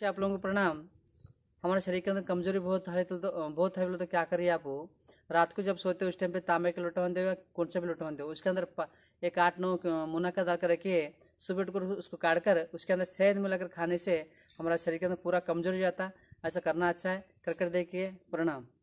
जी आप लोगों को प्रणाम हमारे शरीर के अंदर कमजोरी बहुत है तो, तो बहुत है बोले तो क्या करिए आप वो रात को जब सोते हो उस टाइम पे तांबे के लोटोहन देगा कौन से भी लोटोहन दे उसके अंदर एक आठ नौ मुना का डालकर रखिए सुबह उठकर उसको काट कर उसके अंदर शहद मिलाकर खाने से हमारा शरीर के अंदर पूरा कमजोर हो जाता है ऐसा करना अच्छा है कर कर देखिए प्रणाम